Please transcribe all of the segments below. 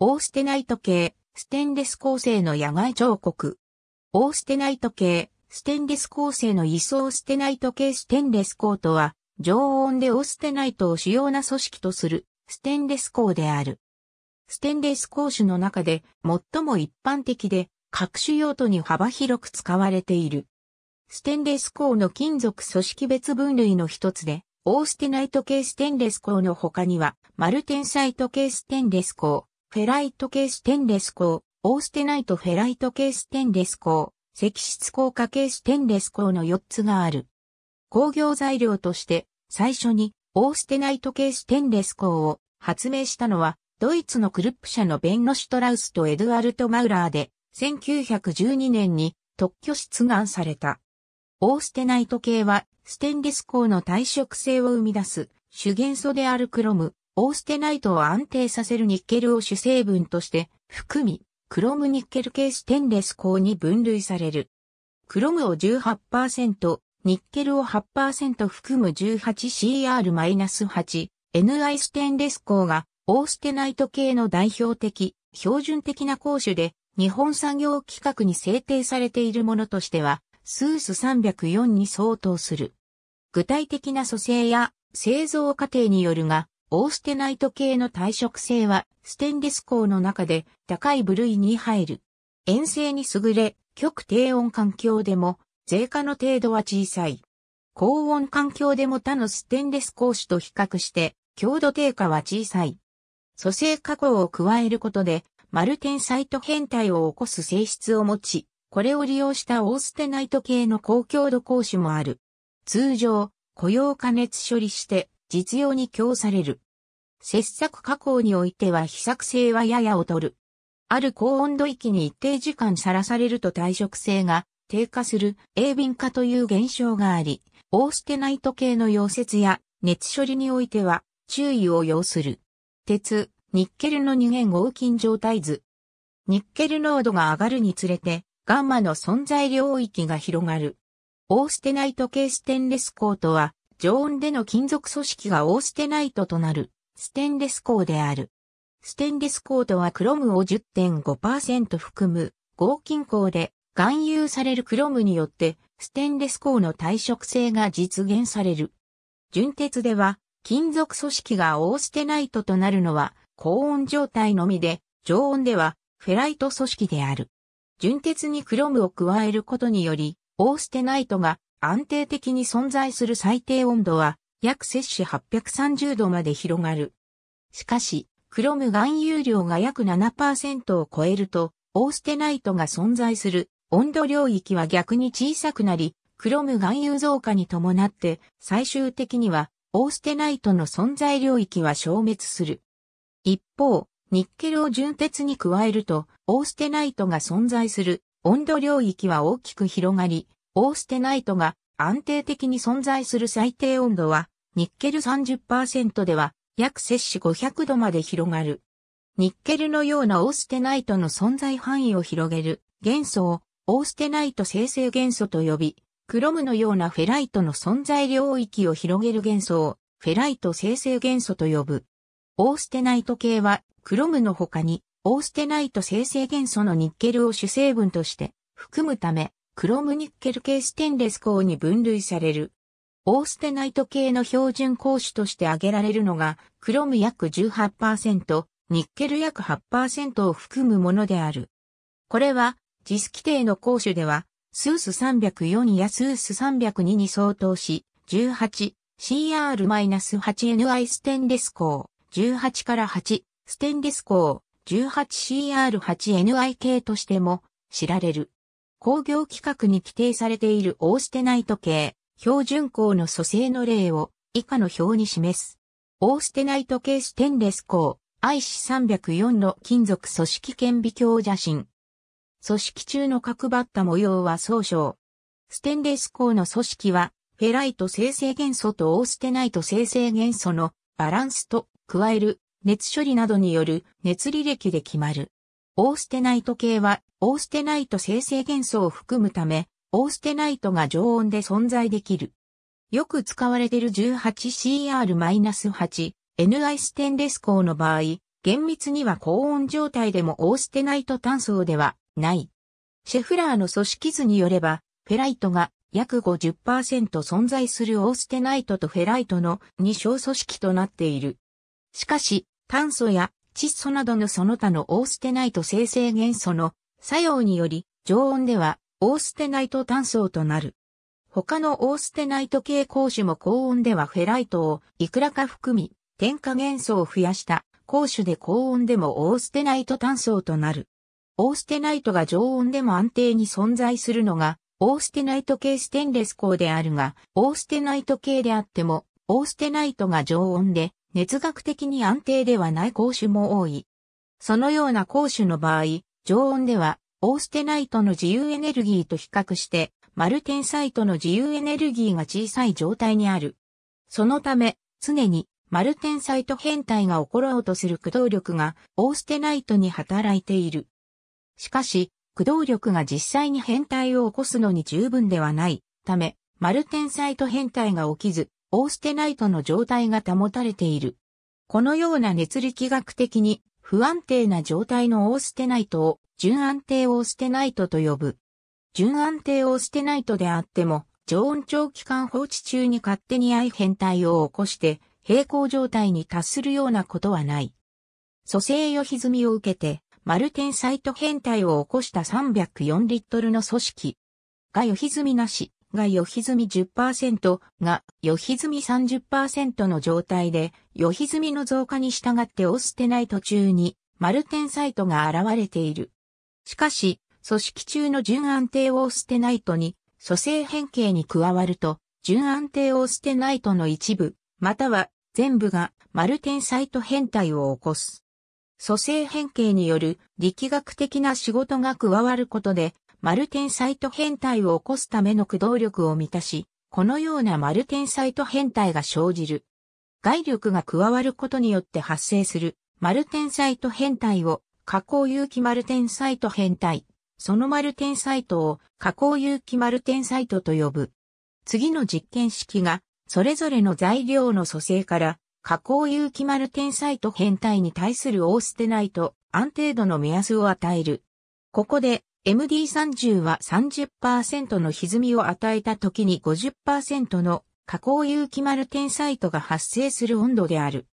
オーステナイト系、ステンレス構成の野外彫刻。オーステナイト系、ステンレス構成の位相ステナイト系ステンレス鋼とは、常温でオーステナイトを主要な組織とする、ステンレス鋼である。ステンレス鋼種の中で最も一般的で、各種用途に幅広く使われている。ステンレス鋼の金属組織別分類の一つで、オーステナイト系ステンレス鋼の他には、マルテンサイト系ステンレス鋼、フェライト系ステンレス鋼、オーステナイトフェライト系ステンレス鋼、石質硬化系ステンレス鋼の4つがある。工業材料として、最初にオーステナイト系ステンレス鋼を発明したのは、ドイツのクルップ社のベンノ・シュトラウスとエドゥアルト・マウラーで、1912年に特許出願された。オーステナイト系は、ステンレス鋼の耐食性を生み出す、主元素であるクロム、オーステナイトを安定させるニッケルを主成分として含み、クロムニッケル系ステンレス鋼に分類される。クロムを18%、ニッケルを8%含む 18CR-8、NI ステンレス鋼がオーステナイト系の代表的、標準的な鉱種で日本産業規格に制定されているものとしては、スース304に相当する。具体的な組成や製造過程によるが、オーステナイト系の耐食性はステンレス鋼の中で高い部類に入る。遠性に優れ、極低温環境でも税化の程度は小さい。高温環境でも他のステンレス鋼種と比較して強度低下は小さい。組成加工を加えることで、マルテンサイト変態を起こす性質を持ち、これを利用したオーステナイト系の高強度鉱種もある。通常、雇用加熱処理して実用に供される。切削加工においては被作性はやや劣る。ある高温度域に一定時間さらされると耐食性が低下する鋭敏化という現象があり、オーステナイト系の溶接や熱処理においては注意を要する。鉄、ニッケルの二元合金状態図。ニッケル濃度が上がるにつれて、ガンマの存在領域が広がる。オーステナイト系ステンレスコートは、常温での金属組織がオーステナイトとなる。ステンレス鋼である。ステンレス鋼とはクロムを10.5%含む合金鋼で含有されるクロムによってステンレス鋼の耐食性が実現される。純鉄では金属組織がオーステナイトとなるのは高温状態のみで、常温ではフェライト組織である。純鉄にクロムを加えることにより、オーステナイトが安定的に存在する最低温度は約摂氏830度まで広がる。しかし、クロム含有量が約7%を超えると、オーステナイトが存在する温度領域は逆に小さくなり、クロム含有増加に伴って最終的にはオーステナイトの存在領域は消滅する。一方、ニッケルを純鉄に加えると、オーステナイトが存在する温度領域は大きく広がり、オーステナイトが安定的に存在する最低温度はニッケル30%では約摂氏500度まで広がる。ニッケルのようなオーステナイトの存在範囲を広げる元素をオーステナイト生成元素と呼び、クロムのようなフェライトの存在領域を広げる元素をフェライト生成元素と呼ぶ。オーステナイト系はクロムの他にオーステナイト生成元素のニッケルを主成分として含むため、クロムニッケル系ステンレス鋼に分類される。オーステナイト系の標準講種として挙げられるのが、クロム約18%、ニッケル約8%を含むものである。これは、ジス規定の講種では、スース304やスース302に相当し、18CR-8NI ステンレス鋼、18から8、ステンレス鋼、18CR8NI 系としても知られる。工業規格に規定されているオーステナイト系、標準鋼の組成の例を以下の表に示す。オーステナイト系ステンレス鋼、IC304 の金属組織顕微鏡写真。組織中の角張った模様は総称。ステンレス鋼の組織は、フェライト生成元素とオーステナイト生成元素のバランスと、加える熱処理などによる熱履歴で決まる。オーステナイト系は、オーステナイト生成元素を含むため、オーステナイトが常温で存在できる。よく使われている 18CR-8NI ステンレス鋼の場合、厳密には高温状態でもオーステナイト炭素ではない。シェフラーの組織図によれば、フェライトが約50%存在するオーステナイトとフェライトの2小組織となっている。しかし、炭素や窒素などのその他のオーステナイト生成元素の作用により、常温ではオーステナイト炭素となる。他のオーステナイト系鉱種も高温ではフェライトをいくらか含み、添加元素を増やした鉱種で高温でもオーステナイト炭素となる。オーステナイトが常温でも安定に存在するのが、オーステナイト系ステンレス光であるが、オーステナイト系であっても、オーステナイトが常温で、熱学的に安定ではない鉱種も多い。そのような鉱種の場合、常温ではオーステナイトの自由エネルギーと比較して、マルテンサイトの自由エネルギーが小さい状態にある。そのため、常にマルテンサイト変態が起ころうとする駆動力がオーステナイトに働いている。しかし、駆動力が実際に変態を起こすのに十分ではないため、マルテンサイト変態が起きず、オーステナイトの状態が保たれている。このような熱力学的に不安定な状態のオーステナイトを純安定オーステナイトと呼ぶ。純安定オーステナイトであっても、常温長期間放置中に勝手に愛変態を起こして、平行状態に達するようなことはない。蘇生よ歪みを受けて、マルテンサイト変態を起こした304リットルの組織。がよ歪みなし、が予ひずみ10%が予ひずみ30%の状態で、予ひずみの増加に従ってオステない途中にマルテンサイトが現れている。しかし、組織中の純安定オステナイトに、蘇生変形に加わると、純安定オステナイトの一部、または全部がマルテンサイト変態を起こす。蘇生変形による力学的な仕事が加わることで、マルテンサイト変態を起こすための駆動力を満たし、このようなマルテンサイト変態が生じる。外力が加わることによって発生するマルテンサイト変態を加工有機マルテンサイト変態。そのマルテンサイトを加工有機マルテンサイトと呼ぶ。次の実験式が、それぞれの材料の組成から加工有機マルテンサイト変態に対するオーステナイト安定度の目安を与える。ここで MD30 は30%の歪みを与えた時に50%の加工有機マルテンサイトが発生する温度である。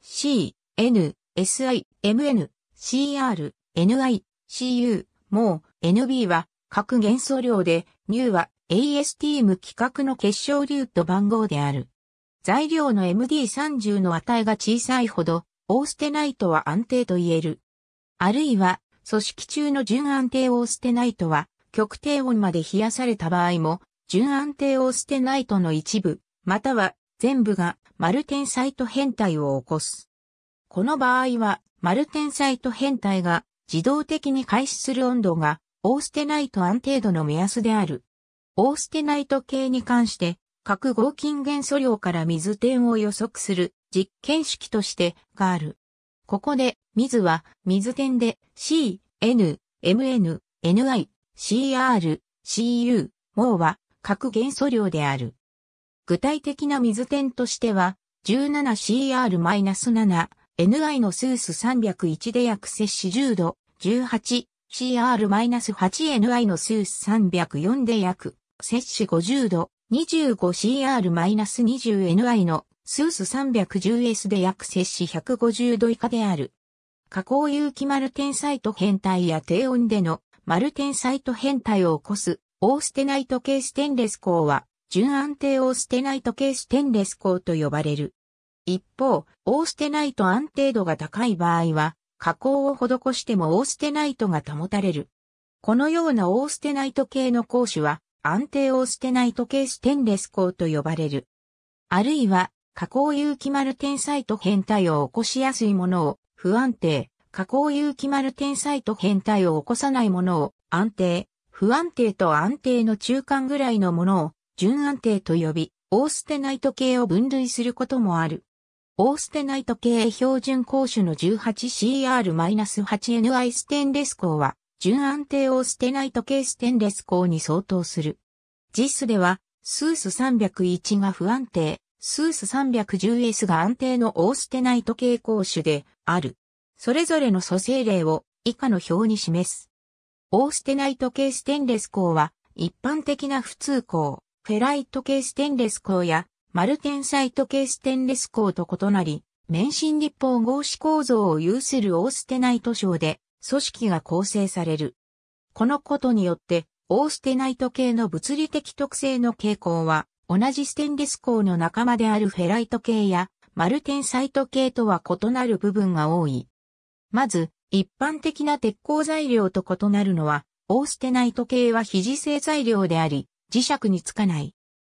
C、N、SI、MN、CR、NI、CU、もう NB は各元素量で、u は AST 無規格の結晶流と番号である。材料の MD30 の値が小さいほど、オーステナイトは安定と言える。あるいは組織中の純安定オーステナイトは、極低温まで冷やされた場合も、純安定オーステナイトの一部、または全部がマルテンサイト変態を起こす。この場合は、マルテンサイト変態が自動的に開始する温度が、オーステナイト安定度の目安である。オーステナイト系に関して、各合金元素量から水点を予測する実験式としてがある。ここで、水は、水点で、C、N、MN、NI、CR、CU、もは、各元素量である。具体的な水点としては、17CR-7、NI のスース301で約摂氏10度、18CR-8NI のスース304で約摂氏50度、25CR-20NI のスース 310S で約摂氏150度以下である。加工有機マルテンサイト変態や低温でのマルテンサイト変態を起こすオーステナイト系ステンレス鋼は純安定オーステナイト系ステンレス鋼と呼ばれる。一方、オーステナイト安定度が高い場合は加工を施してもオーステナイトが保たれる。このようなオーステナイト系の鉱種は安定オーステナイト系ステンレス鋼と呼ばれる。あるいは加工有機丸天才と変態を起こしやすいものを不安定、加工有機丸天才と変態を起こさないものを安定、不安定と安定の中間ぐらいのものを純安定と呼び、オーステナイト系を分類することもある。オーステナイト系標準公種の 18CR-8NI ステンレス鋼は、純安定オーステナイト系ステンレス鋼に相当する。ジスでは、スース301が不安定、スース 310S が安定のオーステナイト系鉱種である。それぞれの組成例を以下の表に示す。オーステナイト系ステンレス鋼は一般的な普通鋼、フェライト系ステンレス鋼やマルテンサイト系ステンレス鋼と異なり、免震立方合子構造を有するオーステナイト症で組織が構成される。このことによって、オーステナイト系の物理的特性の傾向は同じステンレス鋼の仲間であるフェライト系やマルテンサイト系とは異なる部分が多い。まず、一般的な鉄鋼材料と異なるのは、オーステナイト系は非磁性材料であり、磁石につかない。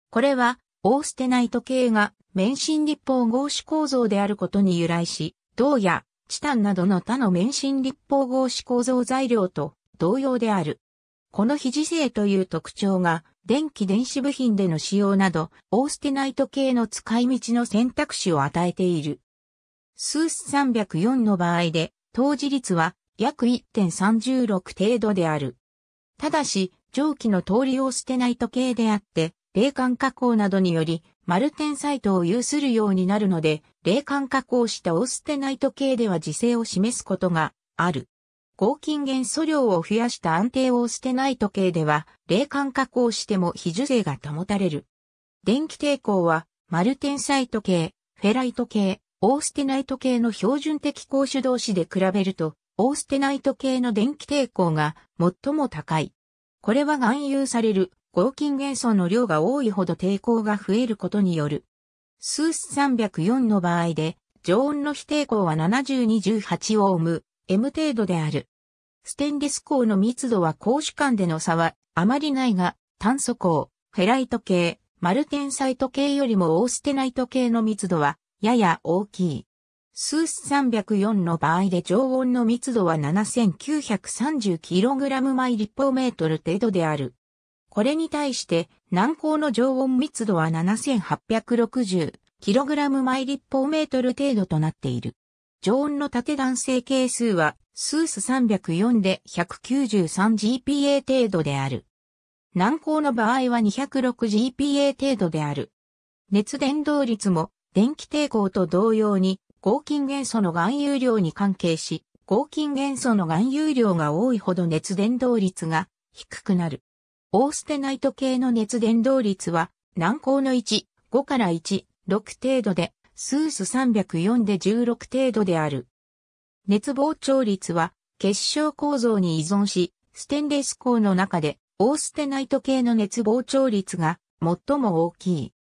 これは、オーステナイト系が免震立方合子構造であることに由来し、銅やチタンなどの他の免震立方合子構造材料と同様である。この非磁性という特徴が電気電子部品での使用など、オーステナイト系の使い道の選択肢を与えている。スース304の場合で、当時率は約1.36程度である。ただし、蒸気の通りオーステナイト系であって、冷感加工などにより、マルテンサイトを有するようになるので、冷感加工したオーステナイト系では時制を示すことがある。合金元素量を増やした安定を捨てない時計では、冷感加工しても比重性が保たれる。電気抵抗は、マルテンサイト系、フェライト系、オーステナイト系の標準的高手同士で比べると、オーステナイト系の電気抵抗が最も高い。これは含有される合金元素の量が多いほど抵抗が増えることによる。スース304の場合で、常温の非抵抗は7218オーム、M 程度である。ステンレス鋼の密度は鋼主間での差はあまりないが、炭素鋼、フェライト系、マルテンサイト系よりもオーステナイト系の密度はやや大きい。スース304の場合で常温の密度は 7930kg 毎立方メートル程度である。これに対して南光の常温密度は 7860kg 毎立方メートル程度となっている。常温の縦弾性係数はスース304で 193GPA 程度である。難航の場合は 206GPA 程度である。熱伝導率も電気抵抗と同様に合金元素の含有量に関係し、合金元素の含有量が多いほど熱伝導率が低くなる。オーステナイト系の熱伝導率は難航の1、5から1、6程度で、スース304で16程度である。熱膨張率は結晶構造に依存し、ステンレス鋼の中でオーステナイト系の熱膨張率が最も大きい。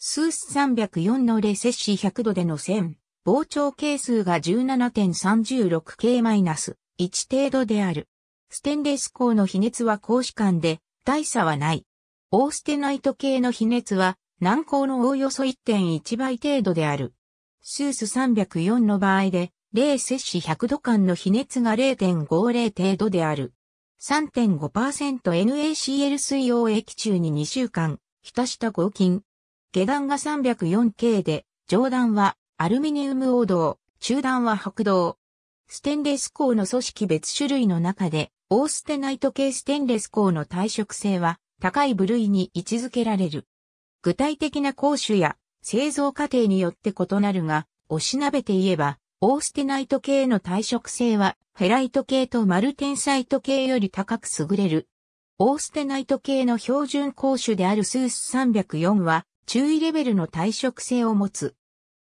スース304のレセッシ100度での線、膨張係数が1 7 3 6 k 1程度である。ステンレス鋼の比熱は格子間で大差はない。オーステナイト系の比熱は軟鋼のおおよそ1.1倍程度である。スース304の場合で零摂氏100度間の比熱が0.50程度である。3.5%NaCl 水溶液中に2週間、浸した合金。下段が 304K で、上段はアルミニウム黄銅、中段は白銅。ステンレス鋼の組織別種類の中で、オーステナイト系ステンレス鋼の耐食性は高い部類に位置づけられる。具体的な鉱種や製造過程によって異なるが、おしなべて言えば、オーステナイト系の耐食性は、フェライト系とマルテンサイト系より高く優れる。オーステナイト系の標準公種であるスース304は、注意レベルの耐食性を持つ。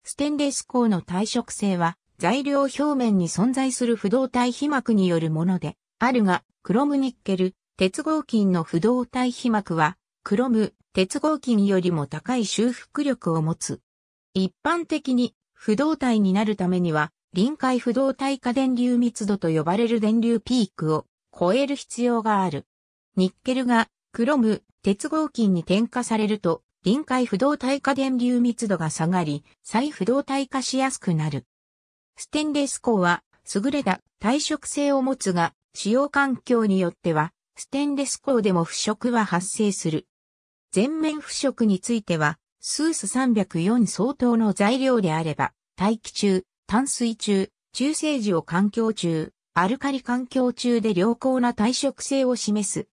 ステンレス鋼の耐食性は、材料表面に存在する不動体被膜によるもので、あるが、クロムニッケル、鉄合金の不動体被膜は、クロム、鉄合金よりも高い修復力を持つ。一般的に不動体になるためには、臨界不動体化電流密度と呼ばれる電流ピークを超える必要がある。ニッケルがクロム、鉄合金に添加されると、臨界不動体化電流密度が下がり、再不動体化しやすくなる。ステンレス鋼は優れた耐食性を持つが、使用環境によっては、ステンレス鋼でも腐食は発生する。全面腐食については、スース304相当の材料であれば、大気中、淡水中、中性時を環境中、アルカリ環境中で良好な耐食性を示す。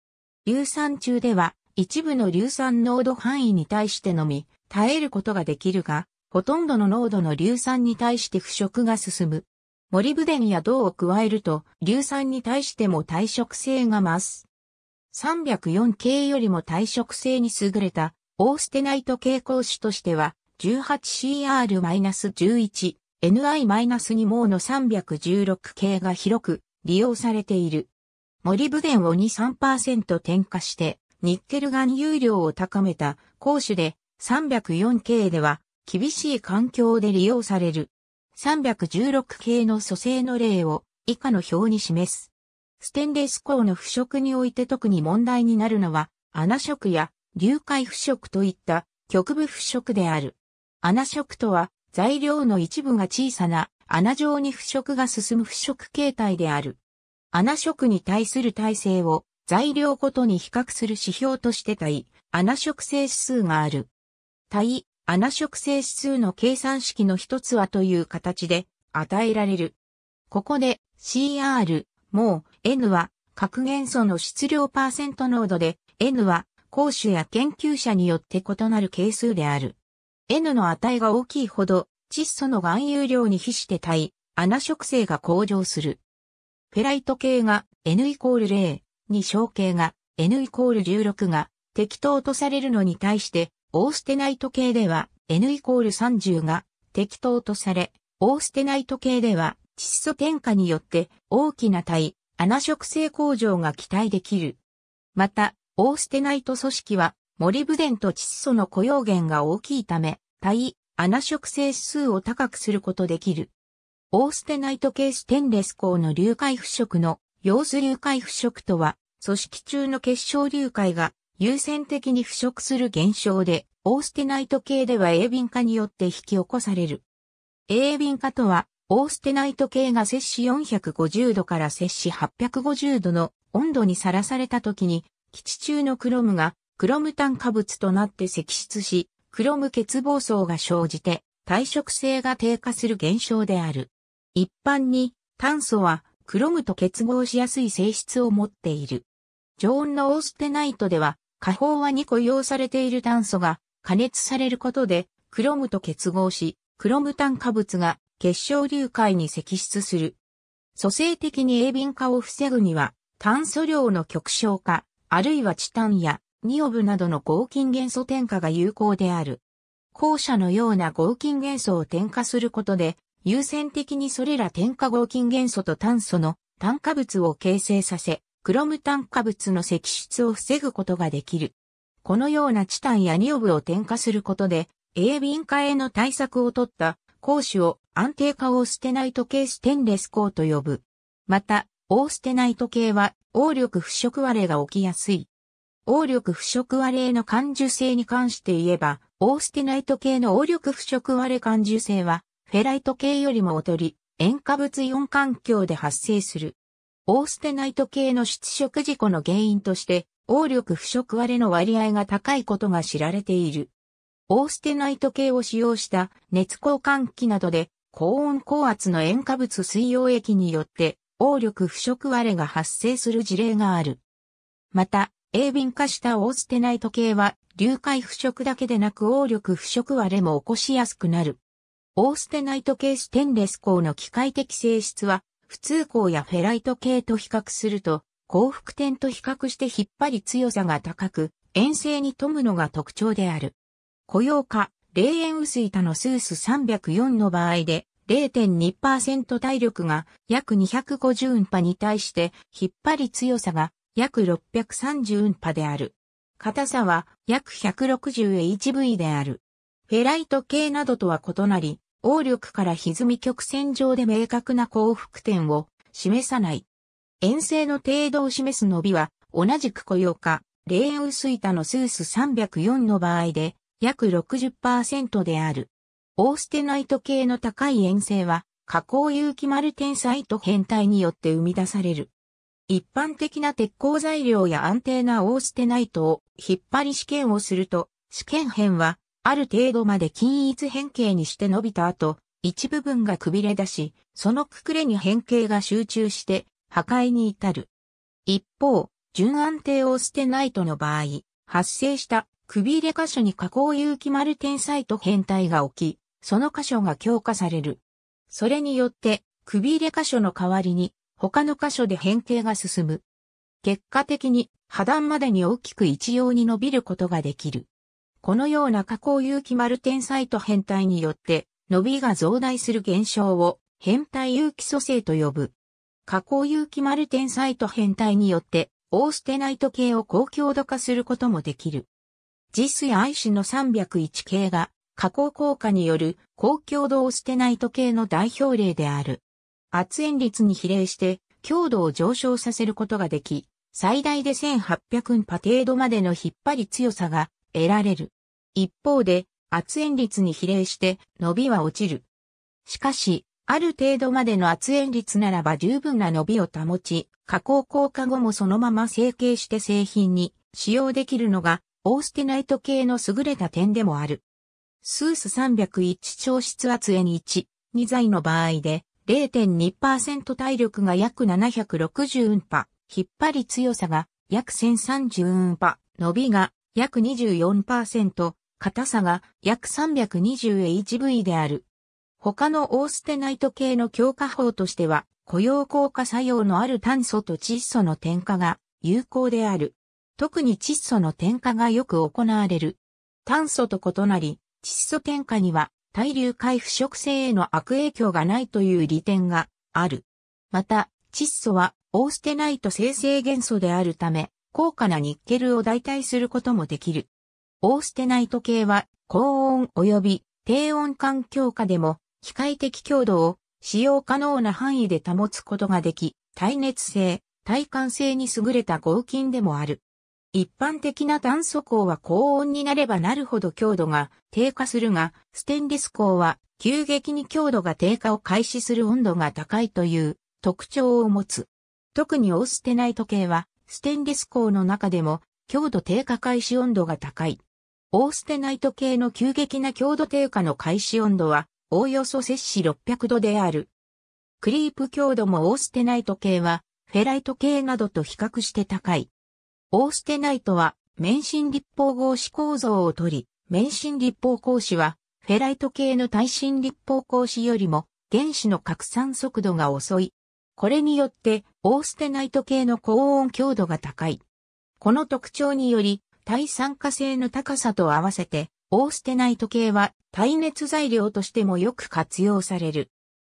硫酸中では、一部の硫酸濃度範囲に対してのみ、耐えることができるが、ほとんどの濃度の硫酸に対して腐食が進む。モリブデンや銅を加えると、硫酸に対しても耐食性が増す。304系よりも耐食性に優れたオーステナイト蛍光種としては、18CR-11、NI-2 毛の316系が広く利用されている。森部電を2-3%添加して、ニッケル含有量を高めた光種で3 0 4系では厳しい環境で利用される。316系の組成の例を以下の表に示す。ステンレス鋼の腐食において特に問題になるのは穴色や流解腐食といった極部腐食である。穴食とは、材料の一部が小さな穴状に腐食が進む腐食形態である。穴食に対する耐性を材料ごとに比較する指標として対穴食性指数がある。対穴食性指数の計算式の一つはという形で与えられる。ここで CR、もう N は核元素の質量パーセント濃度で N は講師や研究者によって異なる係数である。N の値が大きいほど、窒素の含有量に比して対、穴植性が向上する。ペライト系が N イコール0、に小系が N イコール16が適当とされるのに対して、オーステナイト系では N イコール30が適当とされ、オーステナイト系では窒素添加によって大きな対、穴植性向上が期待できる。また、オーステナイト組織は、モリブデンと窒素の雇用源が大きいため、対穴食性指数を高くすることできる。オーステナイト系ステンレス鋼の流解腐食の様子流解腐食とは、組織中の結晶流解が優先的に腐食する現象で、オーステナイト系では鋭敏化によって引き起こされる。鋭敏化とは、オーステナイト系が摂氏450度から摂氏850度の温度にさらされた時に、基地中のクロムがクロム炭化物となって積出し、クロム欠乏層が生じて耐食性が低下する現象である。一般に炭素はクロムと結合しやすい性質を持っている。常温のオーステナイトでは、下方は2個用されている炭素が加熱されることで、クロムと結合し、クロム炭化物が結晶流界に積出する。組成的に鋭敏化を防ぐには、炭素量の極小化、あるいはチタンやニオブなどの合金元素添加が有効である。後者のような合金元素を添加することで、優先的にそれら添加合金元素と炭素の炭化物を形成させ、クロム炭化物の析出を防ぐことができる。このようなチタンやニオブを添加することで、鋭敏化への対策を取った、光子を安定化を捨てないとケーステンレス鋼と呼ぶ。また、オーステナイト系は、応力腐食割れが起きやすい。応力腐食割れの感受性に関して言えば、オーステナイト系の応力腐食割れ感受性は、フェライト系よりも劣り、塩化物イオン環境で発生する。オーステナイト系の出色事故の原因として、応力腐食割れの割合が高いことが知られている。オーステナイト系を使用した熱交換器などで、高温高圧の塩化物水溶液によって応力腐食割れが発生する事例がある。また、鋭敏化したオーステナイト系は、流解腐食だけでなく応力腐食割れも起こしやすくなる。オーステナイト系ステンレス鋼の機械的性質は、普通鋼やフェライト系と比較すると、幸福点と比較して引っ張り強さが高く、遠征に富むのが特徴である。雇用化、霊園薄板のスース304の場合で、0.2%体力が約250運波に対して引っ張り強さが約630運波である。硬さは約 160HV である。フェライト系などとは異なり、応力から歪み曲線上で明確な幸福点を示さない。遠征の程度を示す伸びは、同じく雇用化、レーン薄板のスース304の場合で、約60%である。オーステナイト系の高い遠征は、加工有機マルテンサイト変態によって生み出される。一般的な鉄鋼材料や安定なオーステナイトを引っ張り試験をすると、試験片はある程度まで均一変形にして伸びた後、一部分がくびれ出し、そのくくれに変形が集中して破壊に至る。一方、純安定オーステナイトの場合、発生したくびれ箇所に加工有機マルテンサイト変態が起き、その箇所が強化される。それによって、首入れ箇所の代わりに、他の箇所で変形が進む。結果的に、破断までに大きく一様に伸びることができる。このような加工有機マルテンサイト変態によって、伸びが増大する現象を、変態有機蘇生と呼ぶ。加工有機マルテンサイト変態によって、オーステナイト系を高強度化することもできる。ジスやアイシの301系が加工効果による高強度オステナイト系の代表例である。圧縁率に比例して強度を上昇させることができ、最大で1800ンパ程度までの引っ張り強さが得られる。一方で、圧縁率に比例して伸びは落ちる。しかし、ある程度までの圧縁率ならば十分な伸びを保ち、加工効果後もそのまま成形して製品に使用できるのが、オーステナイト系の優れた点でもある。スース301超湿圧円1、2剤の場合で0.2%体力が約760運波、引っ張り強さが約1030運波、伸びが約24%、硬さが約 320HV である。他のオーステナイト系の強化法としては、雇用効果作用のある炭素と窒素の添加が有効である。特に窒素の添加がよく行われる。炭素と異なり、窒素添加には、対流回腐食性への悪影響がないという利点がある。また、窒素はオーステナイト生成元素であるため、高価なニッケルを代替することもできる。オーステナイト系は高温及び低温環境下でも機械的強度を使用可能な範囲で保つことができ、耐熱性、耐寒性に優れた合金でもある。一般的な炭素鋼は高温になればなるほど強度が低下するが、ステンレス鋼は急激に強度が低下を開始する温度が高いという特徴を持つ。特にオーステナイト系は、ステンレス鋼の中でも強度低下開始温度が高い。オーステナイト系の急激な強度低下の開始温度は、おおよそ摂氏600度である。クリープ強度もオーステナイト系は、フェライト系などと比較して高い。オーステナイトは、免震立方格子構造をとり、免震立方格子は、フェライト系の耐震立方格子よりも、原子の拡散速度が遅い。これによって、オーステナイト系の高温強度が高い。この特徴により、耐酸化性の高さと合わせて、オーステナイト系は耐熱材料としてもよく活用される。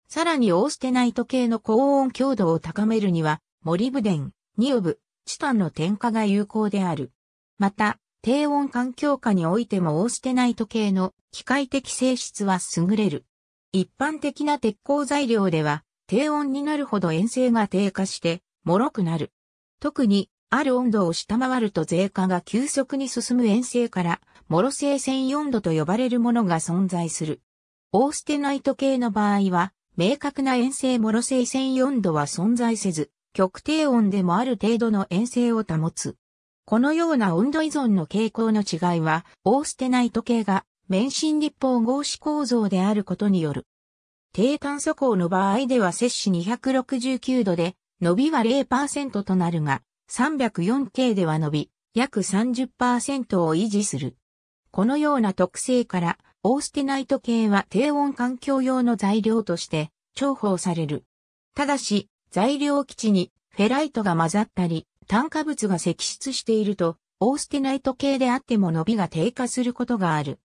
さらにオーステナイト系の高温強度を高めるには、モリブデン、ニオブ、チタンの添加が有効である。また、低温環境下においてもオーステナイト系の機械的性質は優れる。一般的な鉄鋼材料では、低温になるほど遠性が低下して、脆くなる。特に、ある温度を下回ると税化が急速に進む遠性から、脆性1 0 0度と呼ばれるものが存在する。オーステナイト系の場合は、明確な遠性脆性1 0 4度は存在せず、極低温でもある程度の遠征を保つ。このような温度依存の傾向の違いは、オーステナイト系が免震立方合子構造であることによる。低炭素鋼の場合では摂氏269度で、伸びは0%となるが、304系では伸び、約30%を維持する。このような特性から、オーステナイト系は低温環境用の材料として重宝される。ただし、材料基地にフェライトが混ざったり、炭化物が積出していると、オーステナイト系であっても伸びが低下することがある。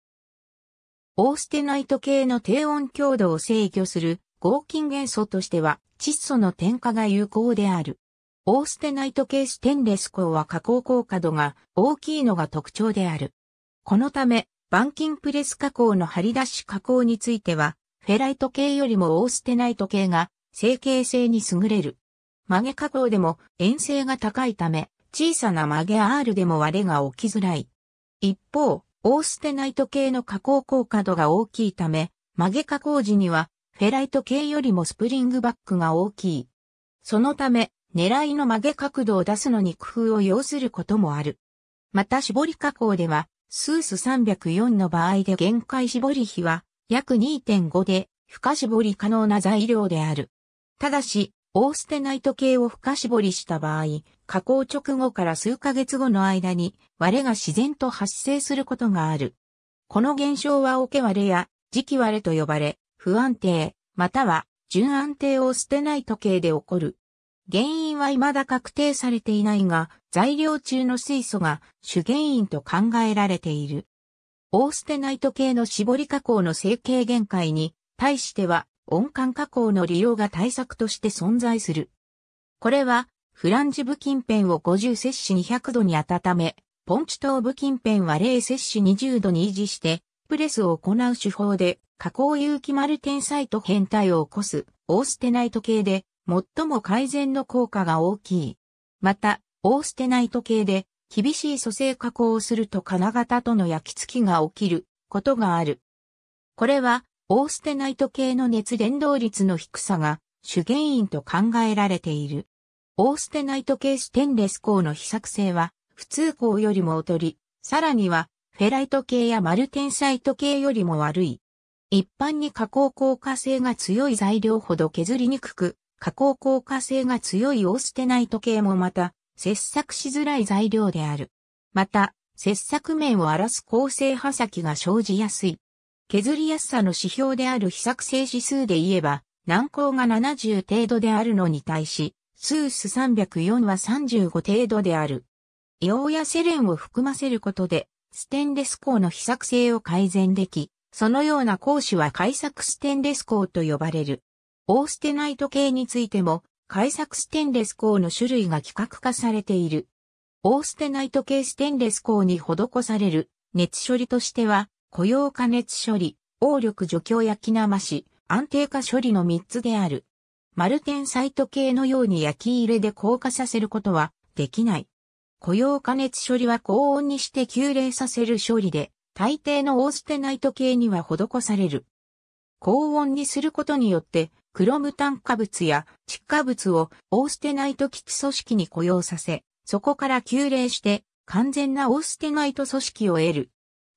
オーステナイト系の低温強度を制御する合金元素としては窒素の添加が有効である。オーステナイト系ステンレス鋼は加工効果度が大きいのが特徴である。このため、板金プレス加工の張り出し加工については、フェライト系よりもオーステナイト系が成形性に優れる。曲げ加工でも遠性が高いため、小さな曲げ R でも割れが起きづらい。一方、オーステナイト系の加工効果度が大きいため、曲げ加工時にはフェライト系よりもスプリングバックが大きい。そのため、狙いの曲げ角度を出すのに工夫を要することもある。また絞り加工では、スース304の場合で限界絞り比は約2.5で、深絞り可能な材料である。ただし、オーステナイト系を深絞りした場合、加工直後から数ヶ月後の間に割れが自然と発生することがある。この現象は桶割れや磁気割れと呼ばれ、不安定、または純安定オーステナイト系で起こる。原因は未だ確定されていないが、材料中の水素が主原因と考えられている。オーステナイト系の絞り加工の成形限界に対しては音感加工の利用が対策として存在する。これは、フランジ部近辺を50摂氏200度に温め、ポンチ頭部近辺は0摂氏20度に維持して、プレスを行う手法で、加工有機マルテンサイト変態を起こす、オーステナイト系で、最も改善の効果が大きい。また、オーステナイト系で、厳しい蘇生加工をすると金型との焼き付きが起きることがある。これはオーステナイト系の熱伝導率の低さが主原因と考えられている。オーステナイト系ステンレス鋼の非作性は普通鋼よりも劣り、さらにはフェライト系やマルテンサイト系よりも悪い。一般に加工効果性が強い材料ほど削りにくく、加工効果性が強いオーステナイト系もまた、切削しづらい材料である。また、切削面を荒らす構成刃先が生じやすい。削りやすさの指標である非作成指数で言えば、難航が70程度であるのに対し、スース304は35程度である。硫黄やセレンを含ませることで、ステンレス鋼の非作性を改善でき、そのような鉱種は改作ステンレス鋼と呼ばれる。オーステナイト系についても、改作ステンレス鋼の種類が規格化されている。オーステナイト系ステンレス鋼に施される熱処理としては、雇用加熱処理、応力除去焼きまし、安定化処理の3つである。マルテンサイト系のように焼き入れで硬化させることはできない。雇用加熱処理は高温にして急冷させる処理で、大抵のオーステナイト系には施される。高温にすることによって、クロム炭化物や窒化物をオーステナイト基地組織に雇用させ、そこから急冷して完全なオーステナイト組織を得る。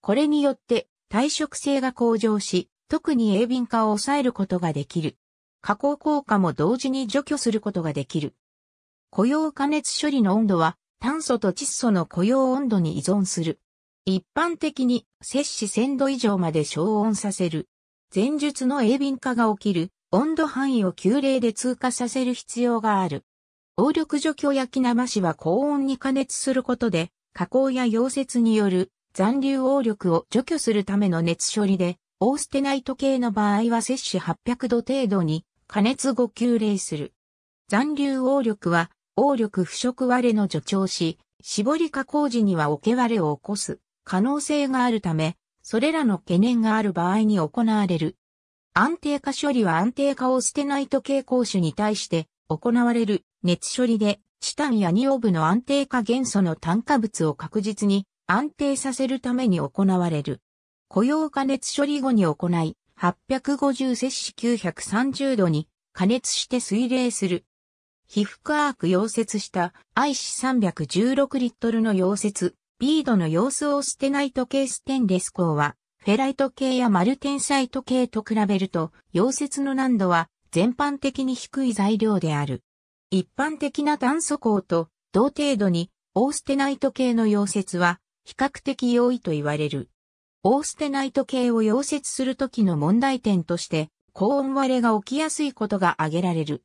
これによって耐食性が向上し、特に鋭敏化を抑えることができる。加工効果も同時に除去することができる。雇用加熱処理の温度は炭素と窒素の雇用温度に依存する。一般的に摂氏1000度以上まで消温させる。前述の鋭敏化が起きる温度範囲を急冷で通過させる必要がある。応力除去焼き生しは高温に加熱することで、加工や溶接による残留応力を除去するための熱処理で、オーステナイト系の場合は摂取800度程度に加熱後急冷する。残留応力は、応力腐食割れの助長し、絞り加工時には桶割れを起こす可能性があるため、それらの懸念がある場合に行われる。安定化処理は安定化オーステナイト系鉱種に対して行われる熱処理でチタンやニオブの安定化元素の炭化物を確実に安定させるために行われる。雇用加熱処理後に行い、850摂氏930度に加熱して水冷する。皮膚化ーク溶接した i c 316リットルの溶接、ビードの様子をステナイト系ステンレス鋼は、フェライト系やマルテンサイト系と比べると、溶接の難度は全般的に低い材料である。一般的な炭素鋼と同程度に、オーステナイト系の溶接は比較的容易と言われる。オーステナイト系を溶接するときの問題点として、高温割れが起きやすいことが挙げられる。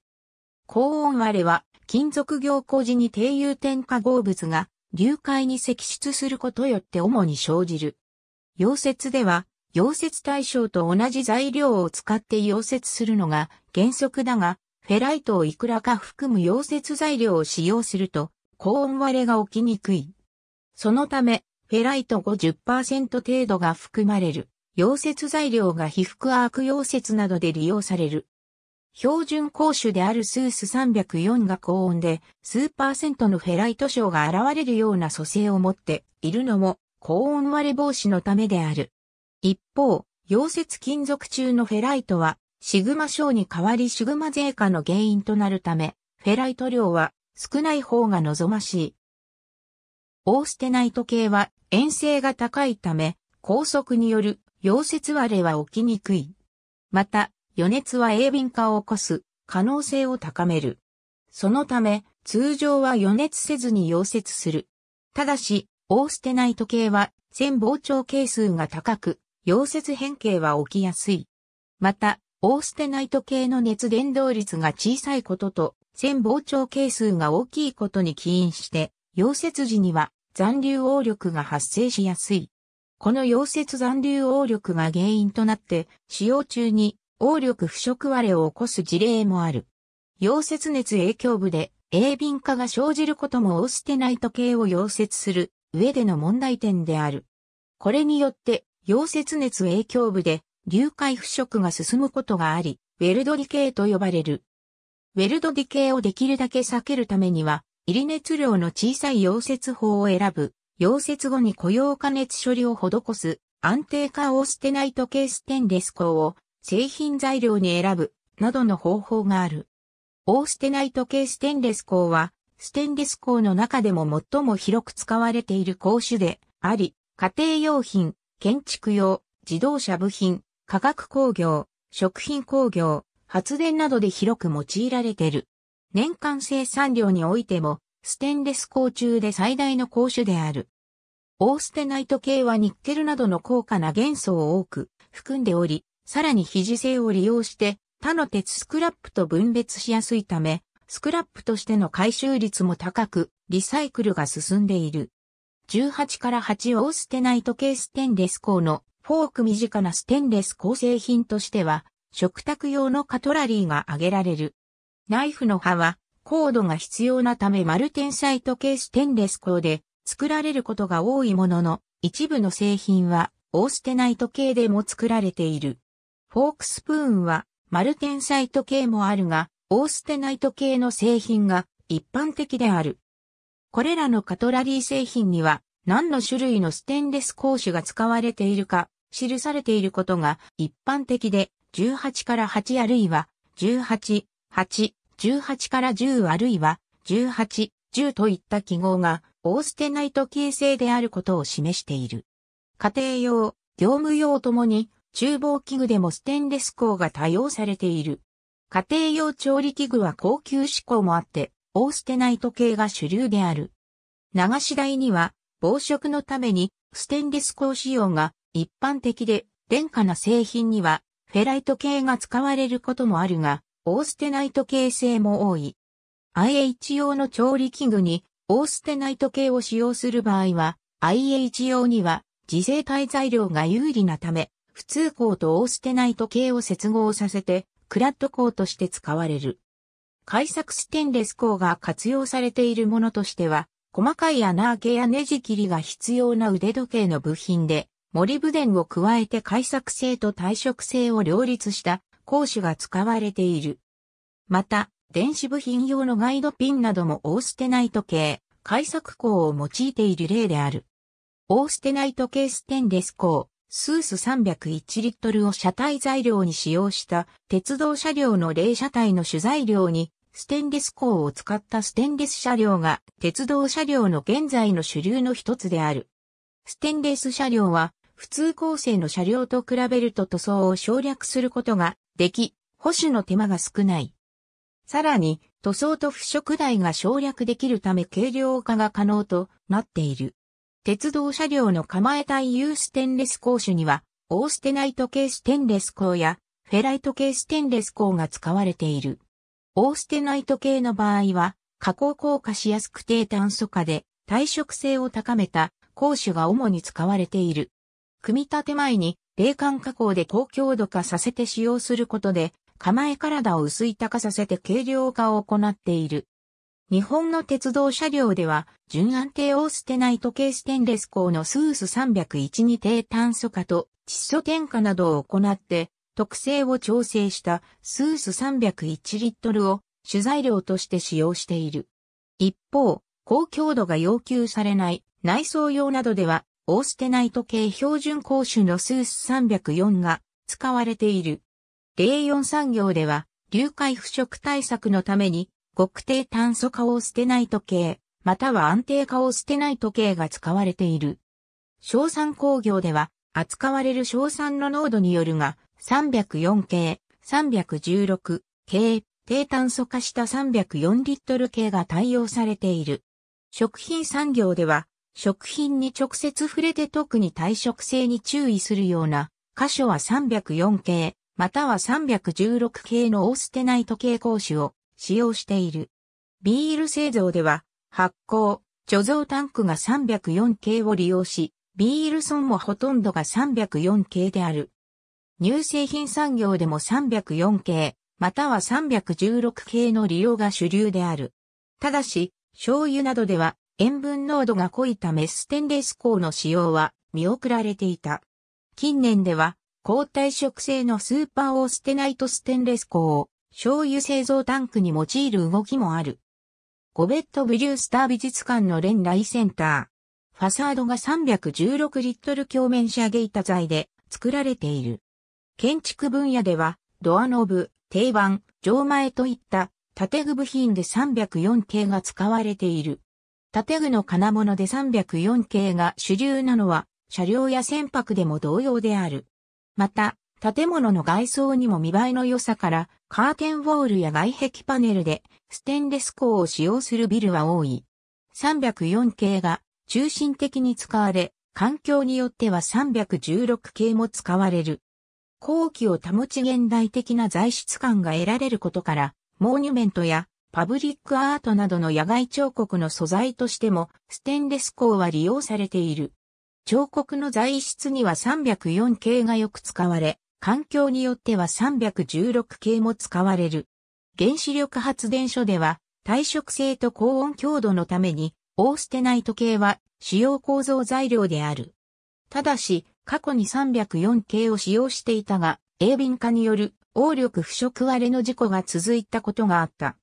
高温割れは、金属凝固時に低融点化合物が流解に積出することよって主に生じる。溶接では、溶接対象と同じ材料を使って溶接するのが原則だが、フェライトをいくらか含む溶接材料を使用すると、高温割れが起きにくい。そのため、フェライト50%程度が含まれる。溶接材料が被覆アーク溶接などで利用される。標準鉱種であるスース304が高温で数パーセントのフェライト症が現れるような蘇生を持っているのも高温割れ防止のためである。一方、溶接金属中のフェライトはシグマ症に代わりシグマ税化の原因となるため、フェライト量は少ない方が望ましい。オーステナイト系は遠征が高いため、高速による溶接割れは起きにくい。また、余熱は鋭敏化を起こす可能性を高める。そのため、通常は余熱せずに溶接する。ただし、オーステナイト系は、線膨張係数が高く、溶接変形は起きやすい。また、オーステナイト系の熱伝導率が小さいことと、線膨張係数が大きいことに起因して、溶接時には残留応力が発生しやすい。この溶接残留応力が原因となって、使用中に応力腐食割れを起こす事例もある。溶接熱影響部で鋭敏化が生じることもオーステナイト系を溶接する上での問題点である。これによって溶接熱影響部で流解腐食が進むことがあり、ウェルドディケイと呼ばれる。ウェルドディケイをできるだけ避けるためには、入熱量の小さい溶接法を選ぶ、溶接後に雇用加熱処理を施す、安定化オステナイト系ステンレス鋼を製品材料に選ぶ、などの方法がある。オーステナイト系ステンレス鋼は、ステンレス鋼の中でも最も広く使われている鋼種であり、家庭用品、建築用、自動車部品、化学工業、食品工業、発電などで広く用いられている。年間生産量においても、ステンレス鋼中で最大の鋼種である。オーステナイト系はニッケルなどの高価な元素を多く含んでおり、さらに非磁性を利用して他の鉄スクラップと分別しやすいため、スクラップとしての回収率も高く、リサイクルが進んでいる。18から8オーステナイト系ステンレス鋼のフォーク身近なステンレス構成品としては、食卓用のカトラリーが挙げられる。ナイフの刃は、コードが必要なためマルテンサイト系ステンレス鋼で作られることが多いものの、一部の製品はオーステナイト系でも作られている。フォークスプーンはマルテンサイト系もあるが、オーステナイト系の製品が一般的である。これらのカトラリー製品には何の種類のステンレス鋼種が使われているか記されていることが一般的で18から8あるいは18、8、18から10あるいは18、10といった記号がオーステナイト形成であることを示している。家庭用、業務用ともに厨房器具でもステンレス鋼が多用されている。家庭用調理器具は高級志向もあって、オーステナイト系が主流である。流し台には、防食のためにステンレス鋼仕様が一般的で、廉価な製品にはフェライト系が使われることもあるが、オーステナイト系成も多い。IH 用の調理器具にオーステナイト系を使用する場合は、IH 用には自生体材料が有利なため、普通鋼とオーステナイト系を接合させて、クラッド鋼として使われる。開削ステンレス鋼が活用されているものとしては、細かい穴開けやネジ切りが必要な腕時計の部品で、森部電を加えて開削性と耐食性を両立した講師が使われている。また、電子部品用のガイドピンなどもオーステナイト系、開削鋼を用いている例である。オーステナイト系ステンレス鋼、スース301リットルを車体材料に使用した鉄道車両の例車体の主材料にステンレス鋼を使ったステンレス車両が鉄道車両の現在の主流の一つである。ステンレス車両は普通構成の車両と比べると塗装を省略することができ、保守の手間が少ない。さらに、塗装と腐食台が省略できるため軽量化が可能となっている。鉄道車両の構え対有ステンレス鋼種には、オーステナイト系ステンレス鋼やフェライト系ステンレス鋼が使われている。オーステナイト系の場合は、加工効果しやすく低炭素化で耐食性を高めた鋼種が主に使われている。組み立て前に冷感加工で高強度化させて使用することで、構え体を薄い高させて軽量化を行っている。日本の鉄道車両では、純安定オーステナイト系ステンレス鋼のスース301に低炭素化と窒素添加などを行って、特性を調整したスース301リットルを主材料として使用している。一方、高強度が要求されない内装用などではオーステナイト系標準講種のスース304が使われている。零4産業では、流解腐食対策のために、極低炭素化オーステナイト系、または安定化オーステナイト系が使われている。硝酸工業では、扱われる硝酸の濃度によるが、304系、316系、低炭素化した304リットル系が対応されている。食品産業では、食品に直接触れて特に耐食性に注意するような箇所は304系、または316系のオーステナイト系格子を使用している。ビール製造では、発酵、貯蔵タンクが304系を利用し、ビール損もほとんどが304系である。乳製品産業でも304系、または316系の利用が主流である。ただし、醤油などでは塩分濃度が濃いためステンレス鋼の使用は見送られていた。近年では、抗体食性のスーパーオーステナイトステンレス鋼を醤油製造タンクに用いる動きもある。ゴベットブリュースター美術館の連来センター。ファサードが316リットル鏡面仕上げ板材で作られている。建築分野では、ドアノブ、定番、錠前といった建具部品で304系が使われている。建具の金物で304系が主流なのは、車両や船舶でも同様である。また、建物の外装にも見栄えの良さから、カーテンウォールや外壁パネルでステンレス鋼を使用するビルは多い。304系が中心的に使われ、環境によっては316系も使われる。後期を保ち現代的な材質感が得られることから、モーニュメントやパブリックアートなどの野外彫刻の素材としてもステンレス鋼は利用されている。彫刻の材質には304系がよく使われ、環境によっては316系も使われる。原子力発電所では、耐食性と高温強度のために、オーステナイト系は主要構造材料である。ただし、過去に304系を使用していたが、鋭敏化による、応力不食割れの事故が続いたことがあった。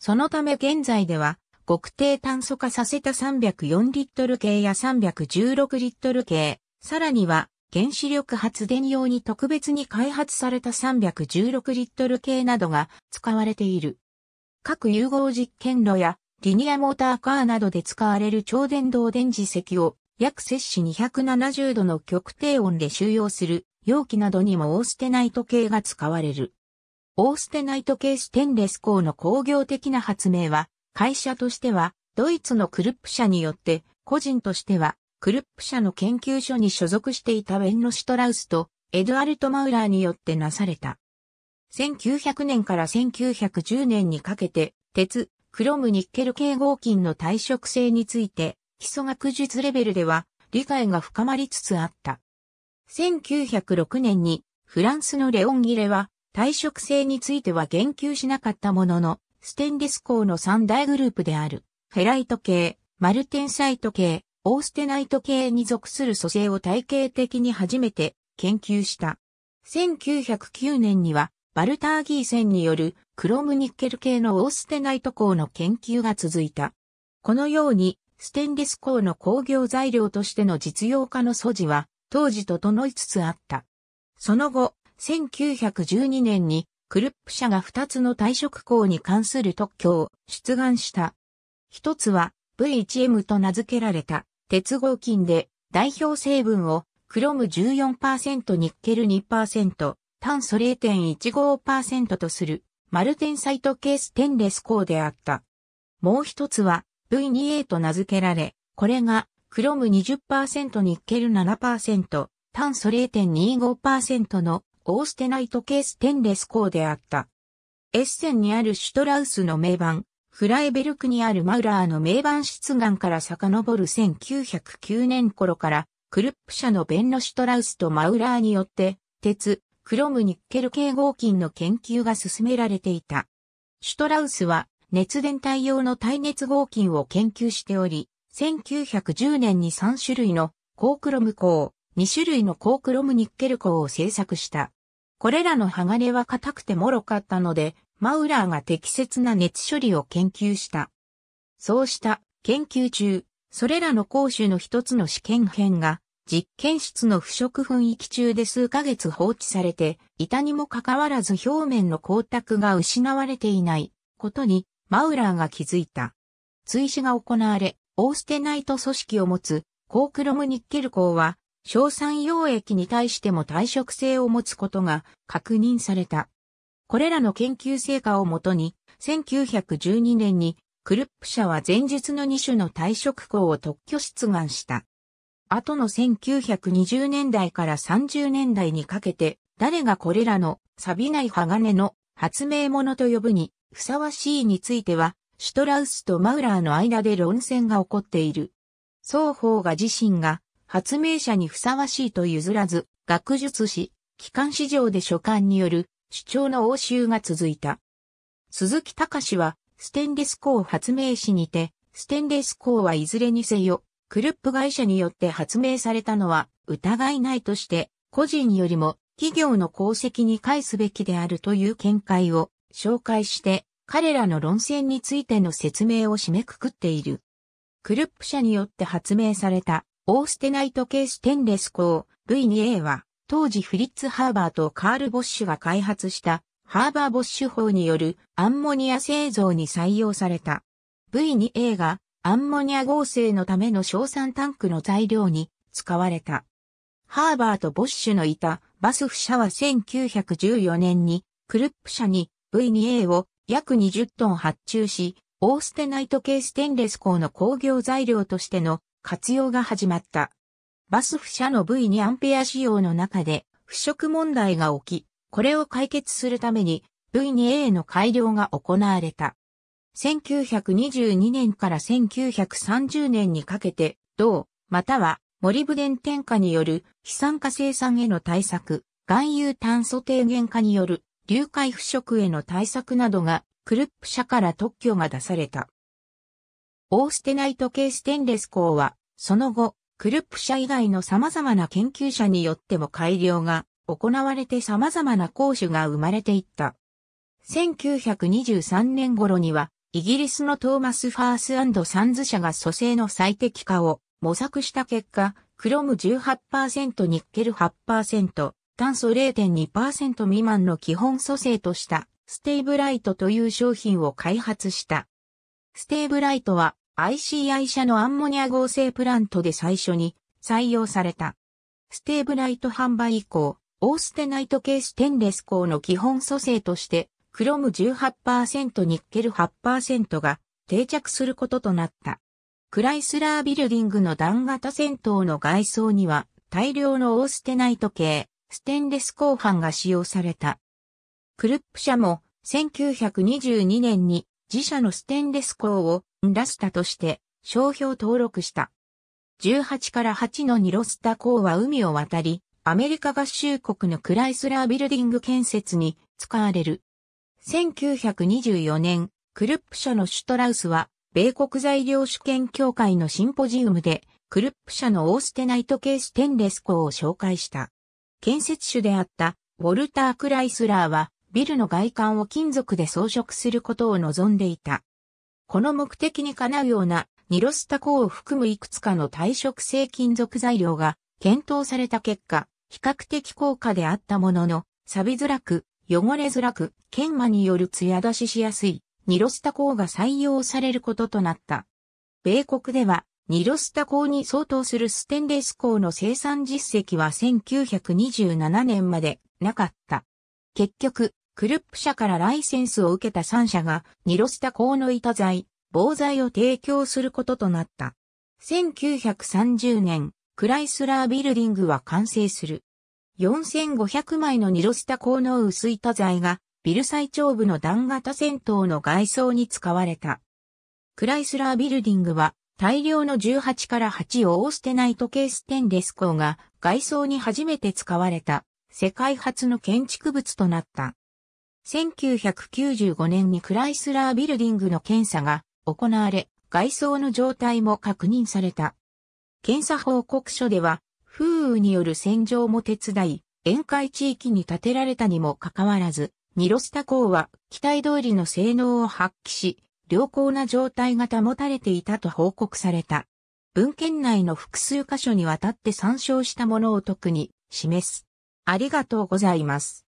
そのため現在では、極低炭素化させた304リットル系や316リットル系、さらには原子力発電用に特別に開発された316リットル系などが使われている。各融合実験炉やリニアモーターカーなどで使われる超電導電磁石を約摂氏270度の極低温で収容する容器などにもオーステナイト系が使われる。オーステナイト系ステンレス鋼の工業的な発明は、会社としては、ドイツのクルップ社によって、個人としては、クルップ社の研究所に所属していたウェンロ・シュトラウスと、エドアルト・マウラーによってなされた。1900年から1910年にかけて、鉄、クロムニッケル系合金の耐食性について、基礎学術レベルでは理解が深まりつつあった。1906年にフランスのレオンギレは耐食性については言及しなかったものの、ステンレス鋼の三大グループである、フェライト系、マルテンサイト系、オーステナイト系に属する組成を体系的に初めて研究した。1909年には、バルターギー線によるクロムニッケル系のオーステナイト鋼の研究が続いた。このように、ステンレス鋼の工業材料としての実用化の素地は、当時整いつつあった。その後、1912年にクルップ社が2つの退職校に関する特許を出願した。一つは V1M と名付けられた鉄合金で代表成分をクロム14%ニッケル2%、炭素0.15%とするマルテンサイトケーステンレス鋼であった。もう一つは V2A と名付けられ、これがクロム20%ニッケル7%、炭素0.25%のオーステナイト系ステンレス鋼であった。エッセンにあるシュトラウスの名盤、フライベルクにあるマウラーの名盤出願から遡る1909年頃から、クルップ社のベンノ・シュトラウスとマウラーによって、鉄、クロムニッケル系合金の研究が進められていた。シュトラウスは、熱伝体用の耐熱合金を研究しており、1910年に3種類の高クロム鋼、2種類の高クロムニッケル鋼を製作した。これらの鋼は硬くて脆かったので、マウラーが適切な熱処理を研究した。そうした研究中、それらの講習の一つの試験編が、実験室の腐食雰囲気中で数ヶ月放置されて、板にもかかわらず表面の光沢が失われていないことに、マウラーが気づいた。追試が行われ、オーステナイト組織を持つ、高クロムニッケル鋼は、硝酸溶液に対しても耐食性を持つことが確認された。これらの研究成果をもとに、1912年にクルップ社は前述の2種の退職校を特許出願した。後の1920年代から30年代にかけて、誰がこれらの錆びない鋼の発明者と呼ぶにふさわしいについては、シュトラウスとマウラーの間で論戦が起こっている。双方が自身が発明者にふさわしいと譲らず、学術誌、機関市場で書簡による主張の応酬が続いた。鈴木隆は、ステンレス鋼発明史にて、ステンレス鋼はいずれにせよ、クルップ会社によって発明されたのは疑いないとして、個人よりも企業の功績に返すべきであるという見解を紹介して、彼らの論戦についての説明を締めくくっている。クルップ社によって発明されたオーステナイト系ステンレス鋼、v 2A は、当時フリッツ・ハーバーとカール・ボッシュが開発したハーバー・ボッシュ法によるアンモニア製造に採用された。V2A がアンモニア合成のための硝酸タンクの材料に使われた。ハーバーとボッシュのいたバスフ社は1914年にクルップ社に V2A を約20トン発注し、オーステナイト系ステンレス鋼の工業材料としての活用が始まった。バス付車の V にアンペア仕様の中で腐食問題が起き、これを解決するために V2A の改良が行われた。1922年から1930年にかけて、銅、または森部電添加による非酸化生産への対策、含有炭素低減化による流解腐食への対策などが、クルップ社から特許が出された。オーステナイト系ステンレス鋼は、その後、クルップ社以外の様々な研究者によっても改良が行われて様々な鉱種が生まれていった。1923年頃には、イギリスのトーマス・ファースサンズ社が蘇生の最適化を模索した結果、クロム18%、ニッケル8%、炭素0.2%未満の基本蘇生とした、ステイブライトという商品を開発した。ステーブライトは ICI 社のアンモニア合成プラントで最初に採用された。ステーブライト販売以降、オーステナイト系ステンレス鋼の基本組成として、クロム18%ニッケル8%が定着することとなった。クライスラービルディングの弾型戦闘の外装には大量のオーステナイト系ステンレス鋼板が使用された。クルップ社も1922年に自社のステンレス鋼をラスタとして商標登録した。18から8のニロスタ鋼は海を渡り、アメリカ合衆国のクライスラービルディング建設に使われる。1924年、クルップ社のシュトラウスは、米国材料主権協会のシンポジウムで、クルップ社のオーステナイト系ステンレス鋼を紹介した。建設主であった、ウォルター・クライスラーは、ビルの外観を金属で装飾することを望んでいた。この目的にかなうようなニロスタコを含むいくつかの耐食性金属材料が検討された結果、比較的高価であったものの、錆びづらく、汚れづらく、研磨による艶出ししやすい、ニロスタコが採用されることとなった。米国では、ニロスタコに相当するステンレス鋼の生産実績は1927年までなかった。結局、クルップ社からライセンスを受けた3社が、ニロスタ高の板材、防材を提供することとなった。1930年、クライスラービルディングは完成する。4500枚のニロスタ高の薄板材が、ビル最長部の弾型戦闘の外装に使われた。クライスラービルディングは、大量の18から8をオーステナイトケーステンレス鋼が外装に初めて使われた世界初の建築物となった。1995年にクライスラービルディングの検査が行われ、外装の状態も確認された。検査報告書では、風雨による洗浄も手伝い、宴会地域に建てられたにもかかわらず、ニロスタ港は期待通りの性能を発揮し、良好な状態が保たれていたと報告された。文献内の複数箇所にわたって参照したものを特に示す。ありがとうございます。